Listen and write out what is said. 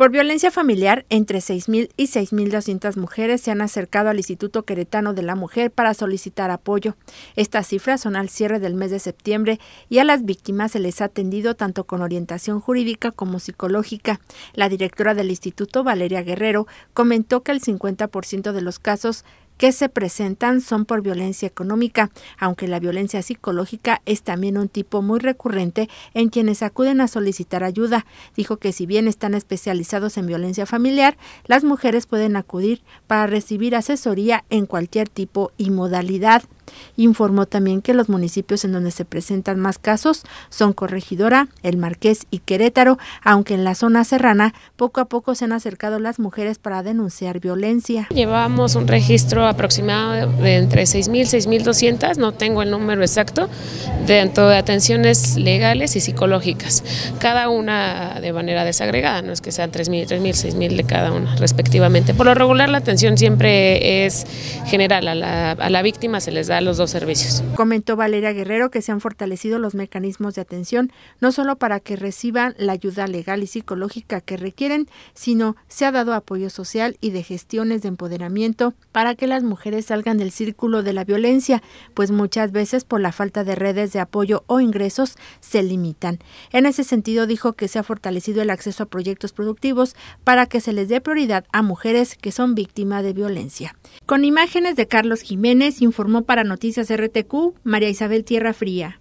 Por violencia familiar, entre 6.000 y 6.200 mujeres se han acercado al Instituto Queretano de la Mujer para solicitar apoyo. Estas cifras son al cierre del mes de septiembre y a las víctimas se les ha atendido tanto con orientación jurídica como psicológica. La directora del instituto, Valeria Guerrero, comentó que el 50% de los casos que se presentan son por violencia económica, aunque la violencia psicológica es también un tipo muy recurrente en quienes acuden a solicitar ayuda. Dijo que si bien están especializados en violencia familiar, las mujeres pueden acudir para recibir asesoría en cualquier tipo y modalidad. Informó también que los municipios en donde se presentan más casos son Corregidora, El Marqués y Querétaro, aunque en la zona serrana poco a poco se han acercado las mujeres para denunciar violencia. Llevamos un registro aproximado de entre 6.000 y 6.200, no tengo el número exacto, dentro de atenciones legales y psicológicas, cada una de manera desagregada, no es que sean 3.000, 3.000, 6.000 de cada una respectivamente. Por lo regular la atención siempre es general, a la víctima se les da los dos servicios. Comentó Valeria Guerrero que se han fortalecido los mecanismos de atención, no solo para que reciban la ayuda legal y psicológica que requieren, sino se ha dado apoyo social y de gestiones de empoderamiento para que las mujeres salgan del círculo de la violencia, pues muchas veces por la falta de redes de apoyo o ingresos se limitan. En ese sentido dijo que se ha fortalecido el acceso a proyectos productivos para que se les dé prioridad a mujeres que son víctimas de violencia. Con imágenes de Carlos Jiménez informó para Noticias RTQ, María Isabel Tierra Fría.